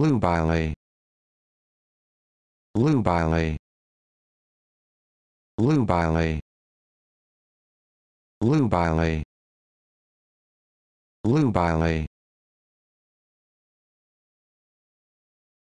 Lubile. Lubile. Lubile. Lubile. Lubile.